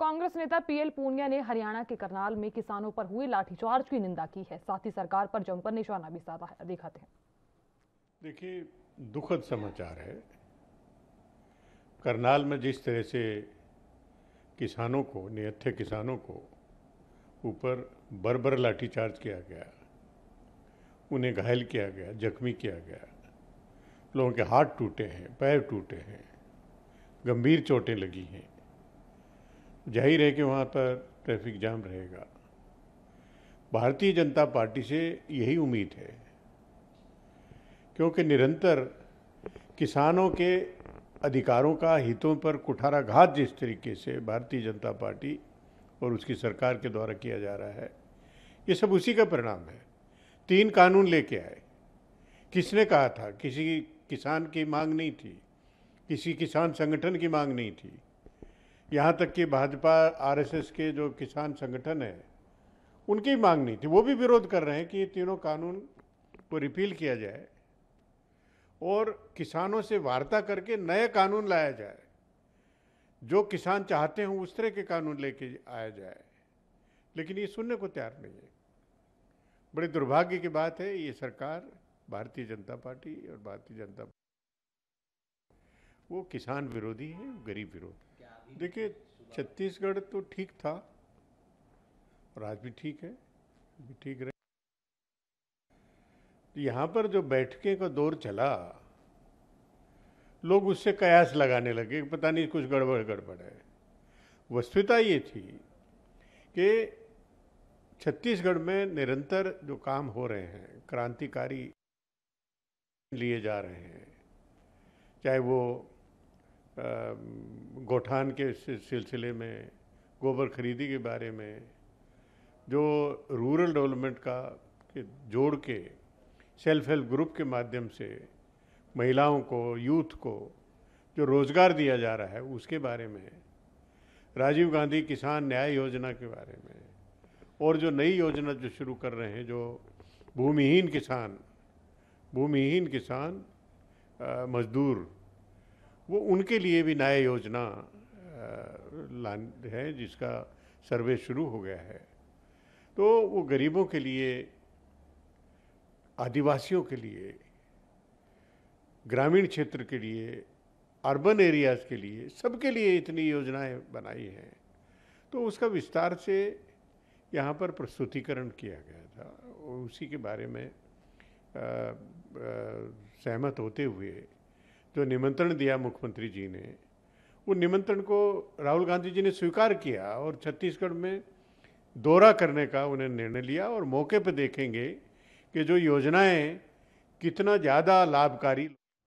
कांग्रेस नेता पीएल पूनिया ने हरियाणा के करनाल में किसानों पर हुए लाठीचार्ज की निंदा की है साथ ही सरकार पर जमकर निशाना भी साधा है दिखाते हैं देखिए दुखद समाचार है करनाल में जिस तरह से किसानों को निहत्थे किसानों को ऊपर बरबर लाठीचार्ज किया गया उन्हें घायल किया गया जख्मी किया गया लोगों के हाथ टूटे हैं पैर टूटे हैं गंभीर चोटें लगी हैं जाहिर है कि वहाँ पर ट्रैफिक जाम रहेगा भारतीय जनता पार्टी से यही उम्मीद है क्योंकि निरंतर किसानों के अधिकारों का हितों पर कुठाराघात जिस तरीके से भारतीय जनता पार्टी और उसकी सरकार के द्वारा किया जा रहा है ये सब उसी का परिणाम है तीन कानून लेके आए किसने कहा था किसी किसान की मांग नहीं थी किसी किसान संगठन की मांग नहीं थी यहाँ तक कि भाजपा आरएसएस के जो किसान संगठन है उनकी मांग नहीं थी वो भी विरोध कर रहे हैं कि ये तीनों कानून को रिपील किया जाए और किसानों से वार्ता करके नए कानून लाया जाए जो किसान चाहते हैं उस तरह के कानून लेके आया जाए लेकिन ये सुनने को तैयार नहीं है बड़े दुर्भाग्य की बात है ये सरकार भारतीय जनता पार्टी और भारतीय जनता वो किसान विरोधी है गरीब विरोधी देखिए छत्तीसगढ़ तो ठीक था और आज भी ठीक है भी ठीक रहे तो यहाँ पर जो बैठके का दौर चला लोग उससे कयास लगाने लगे पता नहीं कुछ गड़बड़ गड़बड़ है वस्तुता ये थी कि छत्तीसगढ़ में निरंतर जो काम हो रहे हैं क्रांतिकारी लिए जा रहे हैं चाहे वो गौठान के सिलसिले में गोबर खरीदी के बारे में जो रूरल डेवलपमेंट का जोड़ के सेल्फ हेल्प ग्रुप के माध्यम से महिलाओं को यूथ को जो रोज़गार दिया जा रहा है उसके बारे में राजीव गांधी किसान न्याय योजना के बारे में और जो नई योजना जो शुरू कर रहे हैं जो भूमिहीन किसान भूमिहीन किसान मजदूर वो उनके लिए भी नया योजना लान है जिसका सर्वे शुरू हो गया है तो वो गरीबों के लिए आदिवासियों के लिए ग्रामीण क्षेत्र के लिए अर्बन एरियाज़ के लिए सबके लिए इतनी योजनाएं बनाई हैं तो उसका विस्तार से यहाँ पर प्रस्तुतिकरण किया गया था उसी के बारे में आ, आ, सहमत होते हुए जो निमंत्रण दिया मुख्यमंत्री जी ने वो निमंत्रण को राहुल गांधी जी ने स्वीकार किया और छत्तीसगढ़ में दौरा करने का उन्हें निर्णय लिया और मौके पर देखेंगे कि जो योजनाएं कितना ज़्यादा लाभकारी